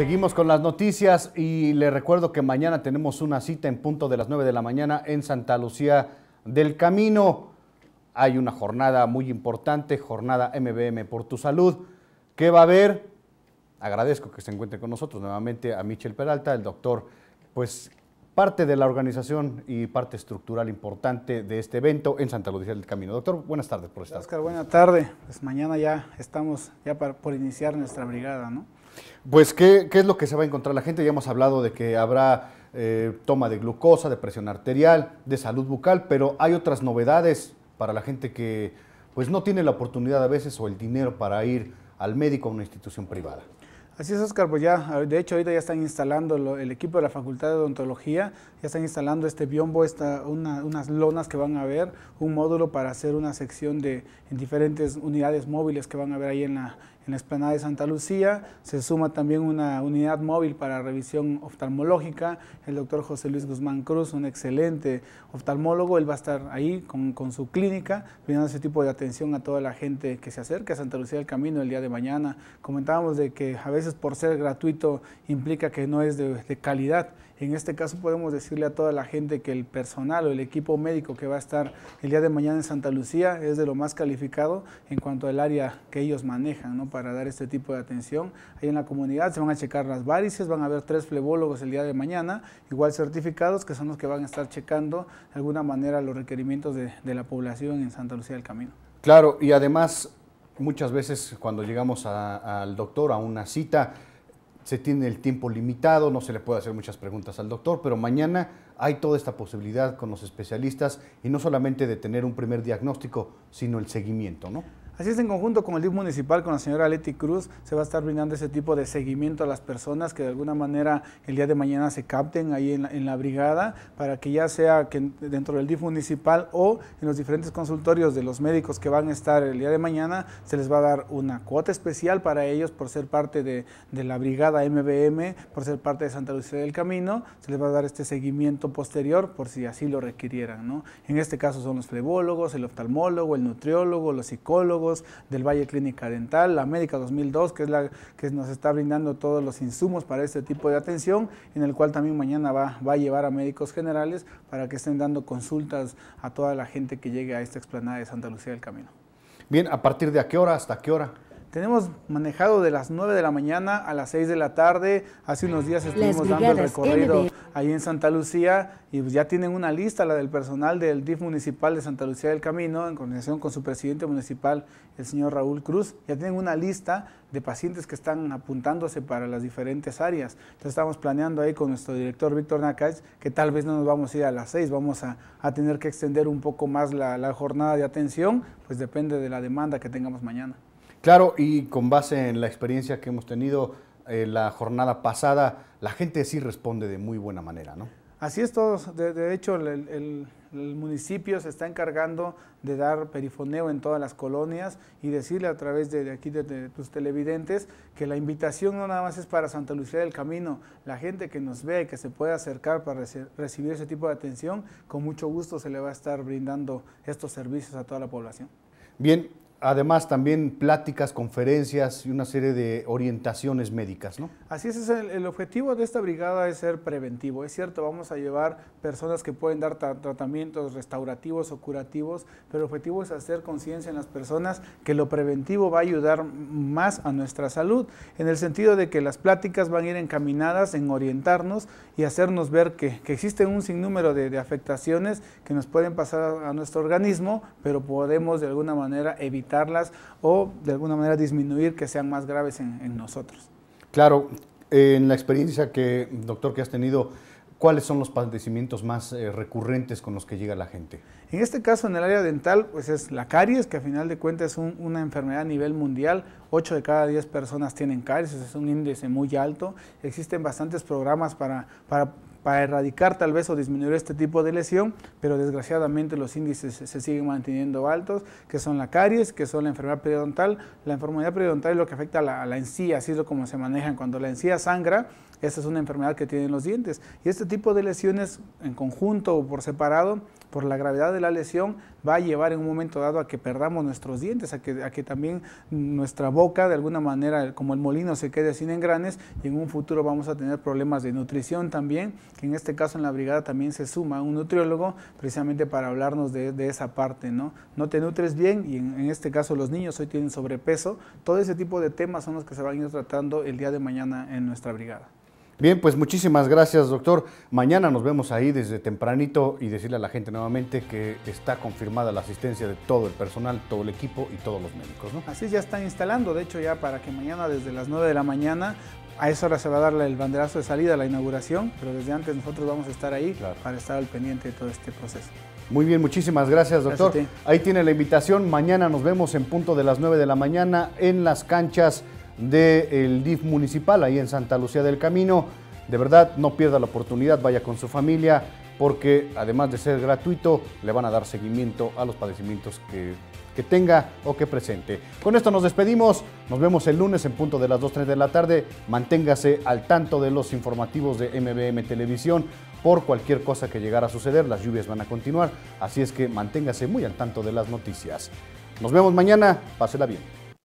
Seguimos con las noticias y le recuerdo que mañana tenemos una cita en punto de las 9 de la mañana en Santa Lucía del Camino. Hay una jornada muy importante, jornada MBM por tu salud. ¿Qué va a haber? Agradezco que se encuentre con nosotros nuevamente a Michel Peralta, el doctor, pues parte de la organización y parte estructural importante de este evento en Santa Lucía del Camino. Doctor, buenas tardes por estar. Oscar, buenas tardes. Pues mañana ya estamos ya para, por iniciar nuestra brigada, ¿no? Pues, ¿qué, es lo que se va a encontrar la gente? Ya hemos hablado de que habrá eh, toma de glucosa, de presión arterial, de salud bucal, pero hay otras novedades para la gente que pues no tiene la oportunidad a veces o el dinero para ir al médico a una institución privada. Así es, Oscar, pues ya, de hecho ahorita ya están instalando el equipo de la Facultad de Odontología, ya están instalando este biombo, unas lonas que van a ver, un módulo para hacer una sección de, en diferentes unidades móviles que van a ver ahí en la, en la explanada de Santa Lucía. Se suma también una unidad móvil para revisión oftalmológica. El doctor José Luis Guzmán Cruz, un excelente oftalmólogo, él va a estar ahí con, su clínica, brindando ese tipo de atención a toda la gente que se acerca a Santa Lucía del Camino el día de mañana. Comentábamos de que a veces por ser gratuito implica que no es de calidad en este caso podemos decirle a toda la gente que el personal o el equipo médico que va a estar el día de mañana en Santa Lucía es de lo más calificado en cuanto al área que ellos manejan ¿no? para dar este tipo de atención. Ahí en la comunidad se van a checar las varices, van a haber tres flebólogos el día de mañana, igual certificados que son los que van a estar checando de alguna manera los requerimientos de, la población en Santa Lucía del Camino. Claro, y además muchas veces cuando llegamos al doctor a una cita, se tiene el tiempo limitado, no se le puede hacer muchas preguntas al doctor, pero mañana hay toda esta posibilidad con los especialistas y no solamente de tener un primer diagnóstico, sino el seguimiento, ¿no? Así es, en conjunto con el DIF municipal, con la señora Leti Cruz, se va a estar brindando ese tipo de seguimiento a las personas que de alguna manera el día de mañana se capten ahí en la, brigada, para que ya sea que dentro del DIF municipal o en los diferentes consultorios de los médicos que van a estar el día de mañana, se les va a dar una cuota especial para ellos por ser parte de, la brigada MBM, por ser parte de Santa Lucía del Camino, se les va a dar este seguimiento posterior por si así lo requirieran. ¿no? En este caso son los flebólogos, el oftalmólogo, el nutriólogo, los psicólogos, del Valle Clínica Dental, la Médica 2002, que es la que nos está brindando todos los insumos para este tipo de atención, en el cual también mañana va, va a llevar a médicos generales para que estén dando consultas a toda la gente que llegue a esta explanada de Santa Lucía del Camino. Bien, ¿a partir de a qué hora hasta qué hora? tenemos manejado de las 9 de la mañana a las 6 de la tarde. Hace unos días estuvimos dando el recorrido ahí en Santa Lucía y pues, ya tienen una lista, la del personal del DIF municipal de Santa Lucía del Camino, en coordinación con su presidente municipal, el señor Raúl Cruz. Ya tienen una lista de pacientes que están apuntándose para las diferentes áreas. Entonces estamos planeando ahí con nuestro director Víctor Nacáez que tal vez no nos vamos a ir a las 6, vamos a, tener que extender un poco más la jornada de atención, pues depende de la demanda que tengamos mañana. Claro, y con base en la experiencia que hemos tenido eh, la jornada pasada, la gente sí responde de muy buena manera, ¿no? Así es, todo. De, hecho, el, municipio se está encargando de dar perifoneo en todas las colonias y decirle a través de, aquí, de, tus televidentes, que la invitación no nada más es para Santa Lucía del Camino. La gente que nos ve, que se puede acercar para recibir ese tipo de atención, con mucho gusto se le va a estar brindando estos servicios a toda la población. Bien, además también pláticas, conferencias y una serie de orientaciones médicas, ¿no? Así es, es el, objetivo de esta brigada es ser preventivo. Es cierto, vamos a llevar personas que pueden dar tratamientos restaurativos o curativos, pero el objetivo es hacer conciencia en las personas que lo preventivo va a ayudar más a nuestra salud, en el sentido de que las pláticas van a ir encaminadas en orientarnos y hacernos ver que, que existen un sinnúmero de, de afectaciones que nos pueden pasar a nuestro organismo, pero podemos de alguna manera evitar o de alguna manera disminuir que sean más graves en, nosotros. Claro, en la experiencia que, doctor, que has tenido, ¿cuáles son los padecimientos más eh, recurrentes con los que llega la gente? En este caso, en el área dental, pues es la caries, que a final de cuentas es una enfermedad a nivel mundial. 8 de cada 10 personas tienen caries, es un índice muy alto. Existen bastantes programas para, para para erradicar tal vez o disminuir este tipo de lesión, pero desgraciadamente los índices se siguen manteniendo altos, que son la caries, que son la enfermedad periodontal. La enfermedad periodontal es lo que afecta a la, encía, así es como se manejan. Cuando la encía sangra, esa es una enfermedad que tienen los dientes. Y este tipo de lesiones en conjunto o por separado, por la gravedad de la lesión, va a llevar en un momento dado a que perdamos nuestros dientes, a que, también nuestra boca, de alguna manera, como el molino, se quede sin engranes y en un futuro vamos a tener problemas de nutrición también, que en este caso en la brigada también se suma un nutriólogo precisamente para hablarnos de, esa parte, ¿no? te nutres bien y en, en este caso los niños hoy tienen sobrepeso. Todo ese tipo de temas son los que se van a ir tratando el día de mañana en nuestra brigada. Bien, pues muchísimas gracias, doctor. Mañana nos vemos ahí desde tempranito y decirle a la gente nuevamente que está confirmada la asistencia de todo el personal, todo el equipo y todos los médicos, ¿no? Así ya están instalando, de hecho ya para que mañana desde las 9 de la mañana a esa hora se va a darle el banderazo de salida, la inauguración, pero desde antes nosotros vamos a estar ahí para estar al pendiente de todo este proceso. Muy bien, muchísimas gracias, doctor. ahí tiene la invitación. Mañana nos vemos en punto de las 9 de la mañana en las canchas del DIF municipal, ahí en Santa Lucía del Camino. De verdad, no pierda la oportunidad, vaya con su familia, porque además de ser gratuito, le van a dar seguimiento a los padecimientos que, tenga o que presente. Con esto nos despedimos, nos vemos el lunes en punto de las 2.30 de la tarde. Manténgase al tanto de los informativos de MBM Televisión por cualquier cosa que llegara a suceder, las lluvias van a continuar, así es que manténgase muy al tanto de las noticias. Nos vemos mañana, pásela bien.